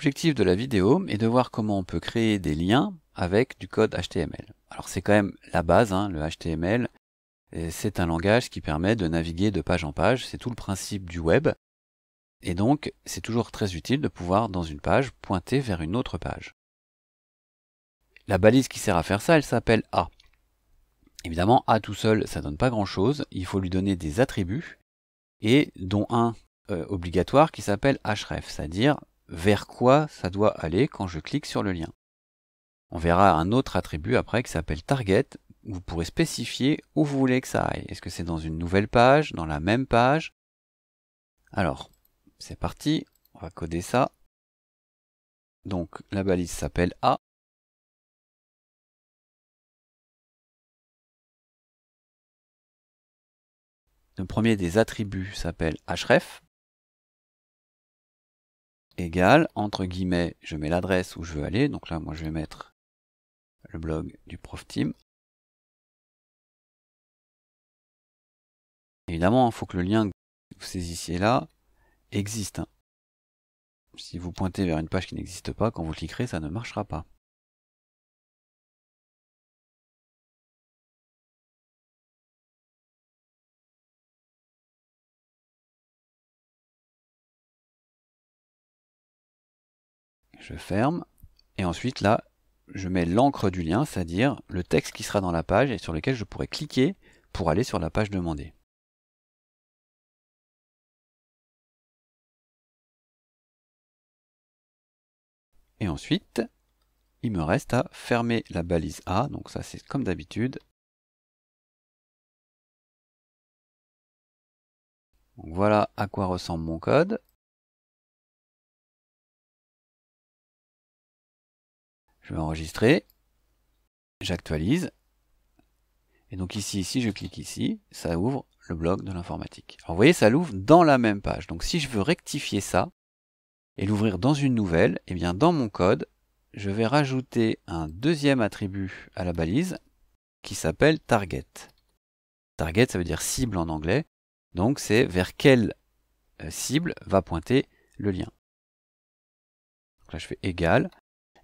L'objectif de la vidéo est de voir comment on peut créer des liens avec du code HTML. Alors c'est quand même la base, hein, le HTML, c'est un langage qui permet de naviguer de page en page, c'est tout le principe du web, et donc c'est toujours très utile de pouvoir dans une page pointer vers une autre page. La balise qui sert à faire ça, elle s'appelle A. Évidemment, A tout seul, ça donne pas grand chose, il faut lui donner des attributs, et dont un euh, obligatoire qui s'appelle href, c'est-à-dire vers quoi ça doit aller quand je clique sur le lien. On verra un autre attribut après qui s'appelle target. vous pourrez spécifier où vous voulez que ça aille. Est-ce que c'est dans une nouvelle page, dans la même page Alors, c'est parti, on va coder ça. Donc la balise s'appelle A. Le premier des attributs s'appelle href égale, entre guillemets, je mets l'adresse où je veux aller, donc là moi je vais mettre le blog du prof team. Évidemment, il faut que le lien que vous saisissiez là existe. Hein. Si vous pointez vers une page qui n'existe pas, quand vous cliquerez, ça ne marchera pas. je ferme, et ensuite là, je mets l'encre du lien, c'est-à-dire le texte qui sera dans la page et sur lequel je pourrai cliquer pour aller sur la page demandée. Et ensuite, il me reste à fermer la balise A, donc ça c'est comme d'habitude. Voilà à quoi ressemble mon code. Je vais enregistrer. J'actualise. Et donc ici, si je clique ici, ça ouvre le blog de l'informatique. Alors vous voyez, ça l'ouvre dans la même page. Donc si je veux rectifier ça et l'ouvrir dans une nouvelle, eh bien dans mon code, je vais rajouter un deuxième attribut à la balise qui s'appelle target. Target, ça veut dire cible en anglais. Donc c'est vers quelle euh, cible va pointer le lien. Donc là, je fais égal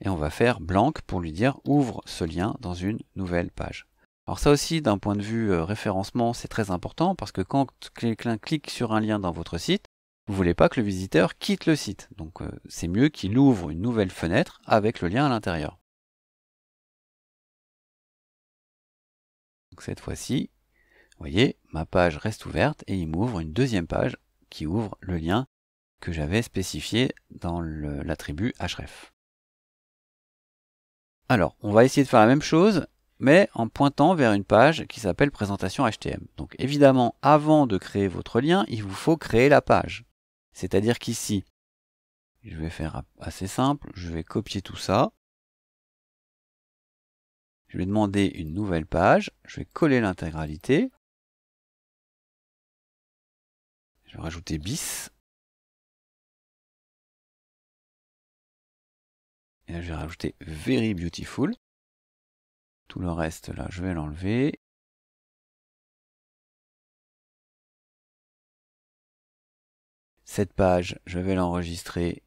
et on va faire blank pour lui dire ouvre ce lien dans une nouvelle page. Alors ça aussi, d'un point de vue euh, référencement, c'est très important parce que quand quelqu'un clique sur un lien dans votre site, vous voulez pas que le visiteur quitte le site. Donc euh, c'est mieux qu'il ouvre une nouvelle fenêtre avec le lien à l'intérieur. cette fois-ci, vous voyez, ma page reste ouverte et il m'ouvre une deuxième page qui ouvre le lien que j'avais spécifié dans l'attribut href. Alors, on va essayer de faire la même chose, mais en pointant vers une page qui s'appelle présentation HTM. Donc évidemment, avant de créer votre lien, il vous faut créer la page. C'est-à-dire qu'ici, je vais faire assez simple, je vais copier tout ça. Je vais demander une nouvelle page, je vais coller l'intégralité. Je vais rajouter bis. Et là, je vais rajouter Very Beautiful. Tout le reste, là, je vais l'enlever. Cette page, je vais l'enregistrer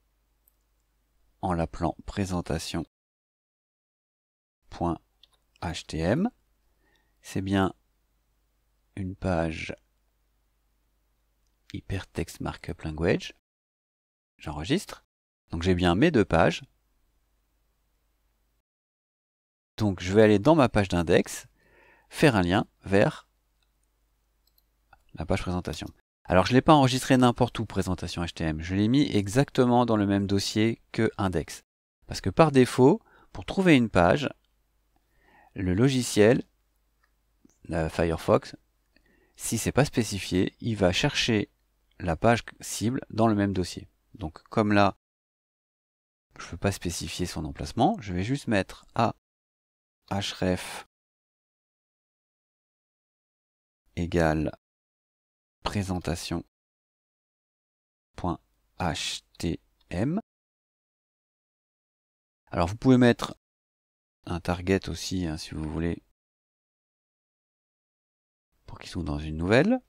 en l'appelant présentation.htm. C'est bien une page hypertext markup language. J'enregistre. Donc j'ai bien mes deux pages, donc je vais aller dans ma page d'index, faire un lien vers la page présentation. Alors je ne l'ai pas enregistré n'importe où présentation HTML, je l'ai mis exactement dans le même dossier que index. Parce que par défaut, pour trouver une page, le logiciel Firefox, si ce n'est pas spécifié, il va chercher la page cible dans le même dossier. Donc comme là, je ne peux pas spécifier son emplacement, je vais juste mettre à href égale présentation.htm. Alors vous pouvez mettre un target aussi hein, si vous voulez pour qu'ils soit dans une nouvelle.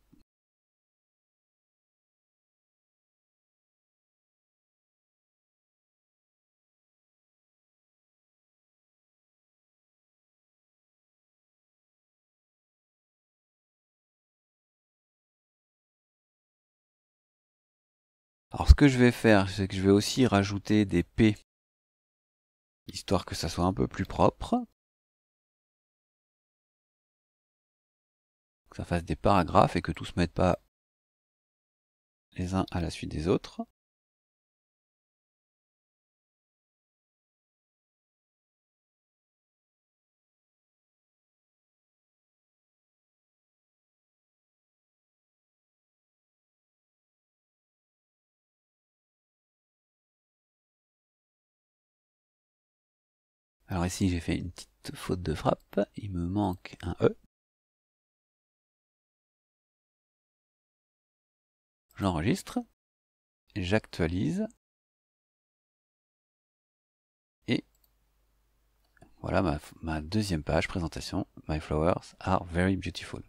Alors ce que je vais faire, c'est que je vais aussi rajouter des P, histoire que ça soit un peu plus propre. Que ça fasse des paragraphes et que tout se mette pas les uns à la suite des autres. Alors ici j'ai fait une petite faute de frappe, il me manque un E. J'enregistre, j'actualise, et voilà ma, deuxième page présentation, My flowers are very beautiful.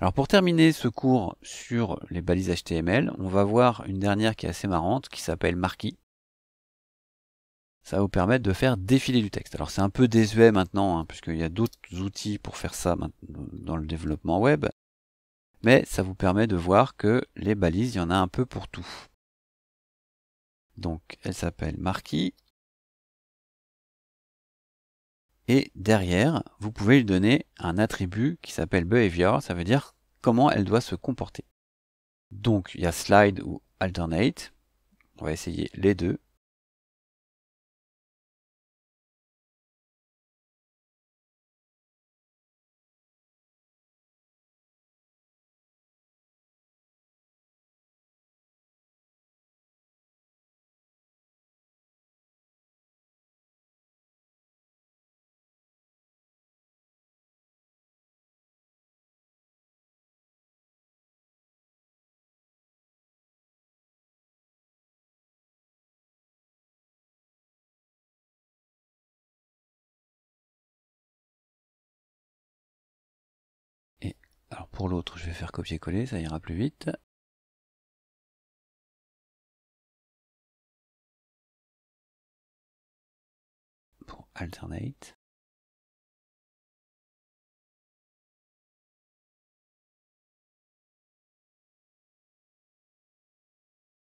Alors pour terminer ce cours sur les balises HTML, on va voir une dernière qui est assez marrante qui s'appelle Marquis ça va vous permettre de faire défiler du texte. Alors c'est un peu désuet maintenant, hein, puisqu'il y a d'autres outils pour faire ça dans le développement web, mais ça vous permet de voir que les balises, il y en a un peu pour tout. Donc elle s'appelle Marquis. Et derrière, vous pouvez lui donner un attribut qui s'appelle behavior, ça veut dire comment elle doit se comporter. Donc il y a slide ou alternate. On va essayer les deux. Alors pour l'autre, je vais faire copier-coller, ça ira plus vite. Pour alternate.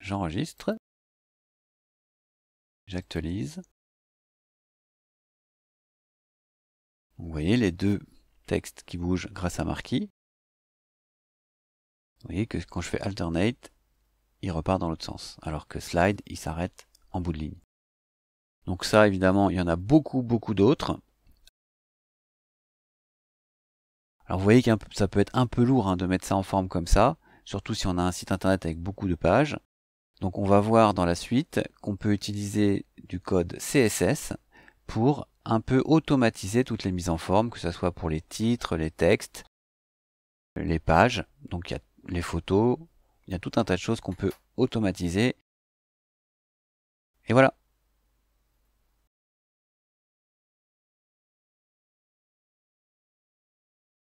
J'enregistre. J'actualise. Vous voyez les deux textes qui bougent grâce à Marquis. Vous voyez que quand je fais alternate, il repart dans l'autre sens, alors que slide, il s'arrête en bout de ligne. Donc ça, évidemment, il y en a beaucoup, beaucoup d'autres. Alors vous voyez que ça peut être un peu lourd hein, de mettre ça en forme comme ça, surtout si on a un site internet avec beaucoup de pages. Donc on va voir dans la suite qu'on peut utiliser du code CSS pour un peu automatiser toutes les mises en forme, que ce soit pour les titres, les textes, les pages. Donc il y a les photos, il y a tout un tas de choses qu'on peut automatiser. Et voilà,